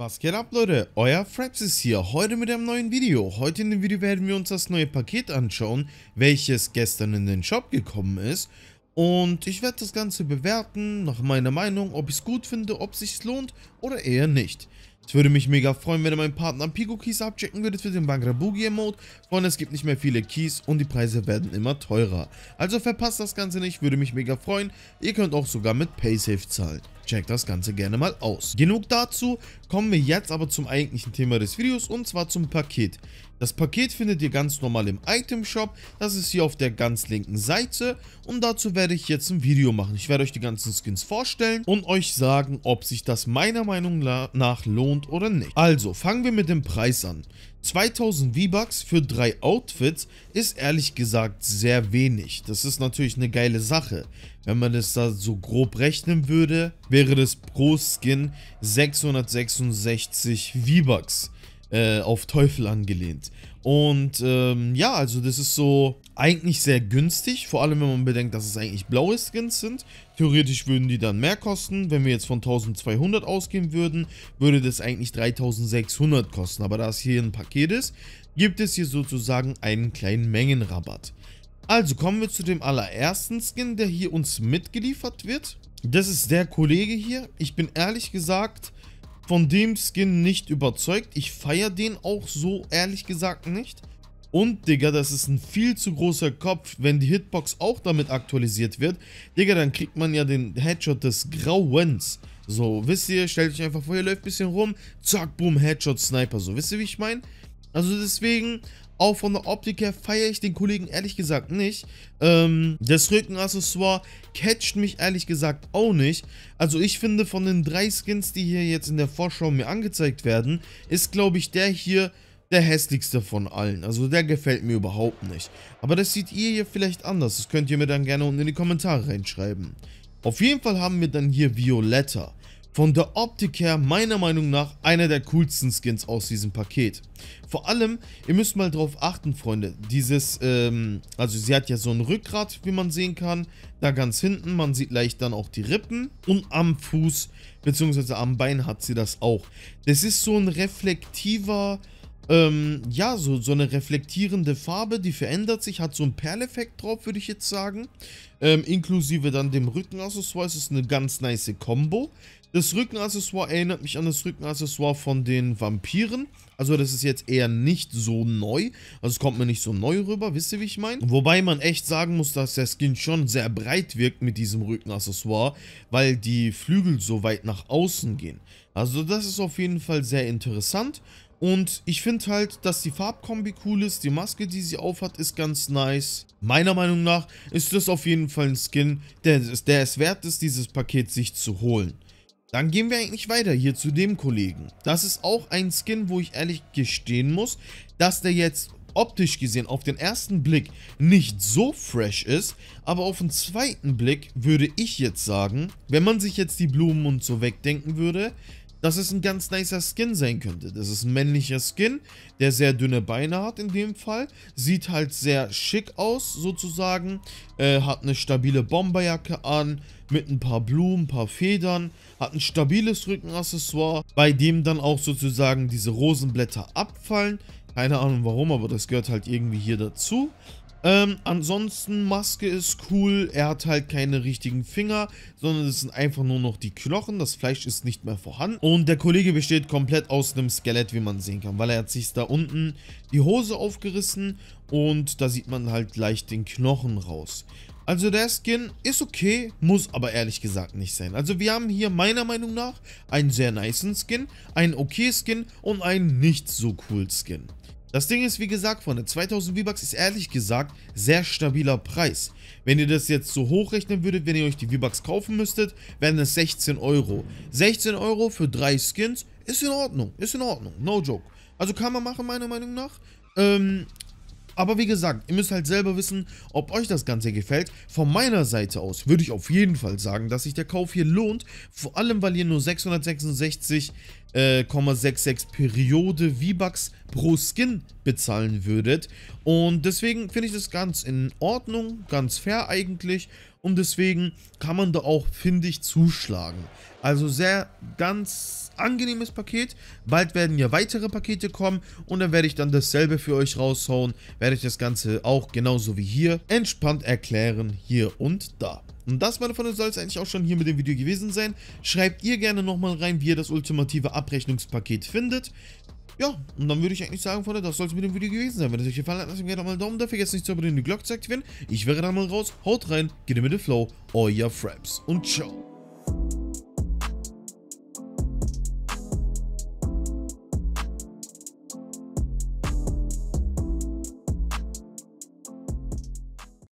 Was geht ab Leute, euer Fraps ist hier, heute mit einem neuen Video. Heute in dem Video werden wir uns das neue Paket anschauen, welches gestern in den Shop gekommen ist. Und ich werde das Ganze bewerten, nach meiner Meinung, ob ich es gut finde, ob es sich lohnt oder eher nicht. Es würde mich mega freuen, wenn ihr meinen Partner Pico Keys abchecken würdet für den Bangrabugi Emote. Freunde, es gibt nicht mehr viele Keys und die Preise werden immer teurer. Also verpasst das Ganze nicht, würde mich mega freuen. Ihr könnt auch sogar mit Paysafe zahlen checkt das Ganze gerne mal aus. Genug dazu, kommen wir jetzt aber zum eigentlichen Thema des Videos und zwar zum Paket. Das Paket findet ihr ganz normal im Item Shop, das ist hier auf der ganz linken Seite und dazu werde ich jetzt ein Video machen. Ich werde euch die ganzen Skins vorstellen und euch sagen, ob sich das meiner Meinung nach lohnt oder nicht. Also, fangen wir mit dem Preis an. 2000 V-Bucks für drei Outfits ist ehrlich gesagt sehr wenig. Das ist natürlich eine geile Sache. Wenn man das da so grob rechnen würde, wäre das pro Skin 666 V-Bucks äh, auf Teufel angelehnt. Und ähm, ja, also das ist so eigentlich sehr günstig, vor allem wenn man bedenkt, dass es eigentlich blaue Skins sind. Theoretisch würden die dann mehr kosten. Wenn wir jetzt von 1200 ausgehen würden, würde das eigentlich 3600 kosten. Aber da es hier ein Paket ist, gibt es hier sozusagen einen kleinen Mengenrabatt. Also kommen wir zu dem allerersten Skin, der hier uns mitgeliefert wird. Das ist der Kollege hier. Ich bin ehrlich gesagt von dem Skin nicht überzeugt. Ich feiere den auch so ehrlich gesagt nicht. Und, Digga, das ist ein viel zu großer Kopf. Wenn die Hitbox auch damit aktualisiert wird, Digga, dann kriegt man ja den Headshot des Grauens. So, wisst ihr, stellt euch einfach vor, ihr läuft ein bisschen rum, zack, boom, Headshot, Sniper. So, wisst ihr, wie ich meine? Also deswegen, auch von der Optik her feiere ich den Kollegen ehrlich gesagt nicht. Ähm, das Rückenaccessoire catcht mich ehrlich gesagt auch nicht. Also ich finde von den drei Skins, die hier jetzt in der Vorschau mir angezeigt werden, ist glaube ich der hier der hässlichste von allen. Also der gefällt mir überhaupt nicht. Aber das seht ihr hier vielleicht anders. Das könnt ihr mir dann gerne unten in die Kommentare reinschreiben. Auf jeden Fall haben wir dann hier Violetta. Von der Optik her meiner Meinung nach einer der coolsten Skins aus diesem Paket. Vor allem, ihr müsst mal drauf achten, Freunde. Dieses, ähm, also sie hat ja so ein Rückgrat, wie man sehen kann. Da ganz hinten, man sieht leicht dann auch die Rippen. Und am Fuß, beziehungsweise am Bein hat sie das auch. Das ist so ein reflektiver, ähm, ja, so, so eine reflektierende Farbe, die verändert sich, hat so einen Perleffekt drauf, würde ich jetzt sagen. Ähm, inklusive dann dem Rückenaccessoire, es ist eine ganz nice Combo. Das Rückenaccessoire erinnert mich an das Rückenaccessoire von den Vampiren. Also das ist jetzt eher nicht so neu. Also es kommt mir nicht so neu rüber, wisst ihr, wie ich meine? Wobei man echt sagen muss, dass der Skin schon sehr breit wirkt mit diesem Rückenaccessoire, weil die Flügel so weit nach außen gehen. Also das ist auf jeden Fall sehr interessant. Und ich finde halt, dass die Farbkombi cool ist. Die Maske, die sie aufhat, ist ganz nice. Meiner Meinung nach ist das auf jeden Fall ein Skin, der, der es wert ist, dieses Paket sich zu holen. Dann gehen wir eigentlich weiter hier zu dem Kollegen. Das ist auch ein Skin, wo ich ehrlich gestehen muss, dass der jetzt optisch gesehen auf den ersten Blick nicht so fresh ist, aber auf den zweiten Blick würde ich jetzt sagen, wenn man sich jetzt die Blumen und so wegdenken würde, dass es ein ganz nicer Skin sein könnte. Das ist ein männlicher Skin, der sehr dünne Beine hat in dem Fall. Sieht halt sehr schick aus sozusagen. Äh, hat eine stabile Bomberjacke an, mit ein paar Blumen, ein paar Federn. Hat ein stabiles Rückenaccessoire, bei dem dann auch sozusagen diese Rosenblätter abfallen. Keine Ahnung warum, aber das gehört halt irgendwie hier dazu. Ähm, ansonsten, Maske ist cool. Er hat halt keine richtigen Finger, sondern es sind einfach nur noch die Knochen. Das Fleisch ist nicht mehr vorhanden. Und der Kollege besteht komplett aus einem Skelett, wie man sehen kann, weil er hat sich da unten die Hose aufgerissen und da sieht man halt leicht den Knochen raus. Also der Skin ist okay, muss aber ehrlich gesagt nicht sein. Also wir haben hier meiner Meinung nach einen sehr nice Skin, einen okay Skin und einen nicht so cool Skin. Das Ding ist, wie gesagt, Freunde, 2000 V-Bucks ist ehrlich gesagt sehr stabiler Preis. Wenn ihr das jetzt so hochrechnen würdet, wenn ihr euch die V-Bucks kaufen müsstet, wären es 16 Euro. 16 Euro für drei Skins ist in Ordnung, ist in Ordnung, no joke. Also kann man machen, meiner Meinung nach. Ähm, aber wie gesagt, ihr müsst halt selber wissen, ob euch das Ganze gefällt. Von meiner Seite aus würde ich auf jeden Fall sagen, dass sich der Kauf hier lohnt. Vor allem, weil ihr nur 666 äh, 0,66 Periode V-Bucks pro Skin bezahlen würdet. Und deswegen finde ich das ganz in Ordnung, ganz fair eigentlich. Und deswegen kann man da auch, finde ich, zuschlagen. Also sehr ganz angenehmes Paket. Bald werden ja weitere Pakete kommen und dann werde ich dann dasselbe für euch raushauen. Werde ich das Ganze auch genauso wie hier entspannt erklären, hier und da. Und das, meine Freunde, soll es eigentlich auch schon hier mit dem Video gewesen sein. Schreibt ihr gerne nochmal rein, wie ihr das ultimative Abrechnungspaket findet. Ja, und dann würde ich eigentlich sagen, Freunde, das soll es mit dem Video gewesen sein. Wenn es euch gefallen hat, lasst mir gerne mal einen Daumen da. Vergesst nicht zu abonnieren, die Glocke zu aktivieren. Ich wäre dann mal raus. Haut rein, geht in mit dem Flow. Euer Fraps und ciao.